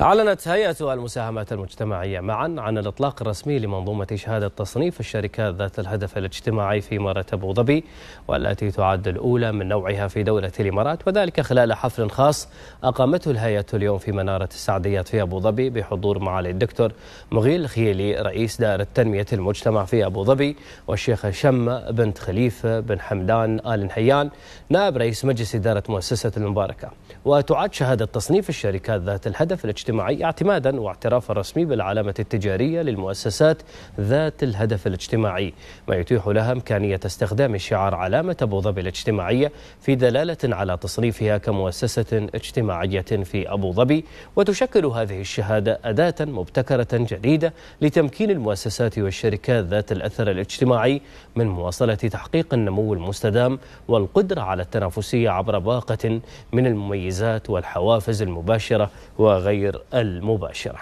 أعلنت هيئة المساهمات المجتمعية معا عن الإطلاق الرسمي لمنظومة شهادة تصنيف الشركات ذات الهدف الاجتماعي في إمارة أبو ظبي والتي تعد الأولى من نوعها في دولة الإمارات وذلك خلال حفل خاص أقامته الهيئة اليوم في منارة السعديات في أبو ظبي بحضور معالي الدكتور مغيل الخيلي رئيس دائرة تنمية المجتمع في أبو ظبي والشيخ شمة بنت خليفة بن حمدان آل نحيان نائب رئيس مجلس إدارة مؤسسة المباركة وتعد شهادة تصنيف الشركات ذات الهدف الاجتماعي الاجتماعي اعتمادا واعترافا رسمي بالعلامة التجارية للمؤسسات ذات الهدف الاجتماعي ما يتيح لها إمكانية استخدام شعار علامة أبو ظبي الاجتماعية في دلالة على تصنيفها كمؤسسة اجتماعية في أبو ظبي وتشكل هذه الشهادة أداة مبتكرة جديدة لتمكين المؤسسات والشركات ذات الأثر الاجتماعي من مواصلة تحقيق النمو المستدام والقدرة على التنافسية عبر باقة من المميزات والحوافز المباشرة وغير غير المباشرة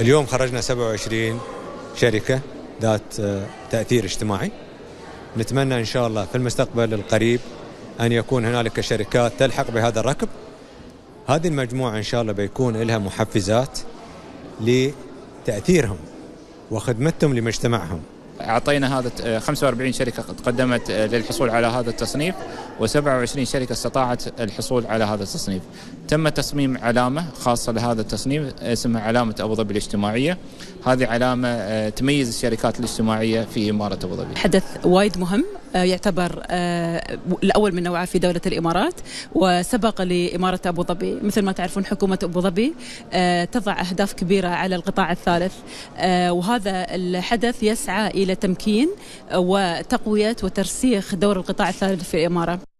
اليوم خرجنا 27 شركة ذات آه، تأثير اجتماعي نتمنى إن شاء الله في المستقبل القريب أن يكون هنالك شركات تلحق بهذا الركب هذه المجموعة إن شاء الله بيكون لها محفزات لتأثيرهم وخدمتهم لمجتمعهم اعطينا هذا 45 آه، شركه تقدمت آه، للحصول على هذا التصنيف و27 شركه استطاعت الحصول على هذا التصنيف تم تصميم علامة خاصة لهذا التصميم اسمها علامة أبو ظبي الاجتماعية هذه علامة آه، تميز الشركات الاجتماعية في إمارة أبو ظبي حدث وايد مهم آه، يعتبر آه، الأول من نوعه في دولة الإمارات وسبق لإمارة أبو ظبي مثل ما تعرفون حكومة أبو ظبي تضع أهداف كبيرة على القطاع الثالث وهذا الحدث يسعى إلى تمكين وتقوية وترسيخ دور القطاع الثالث في الإمارة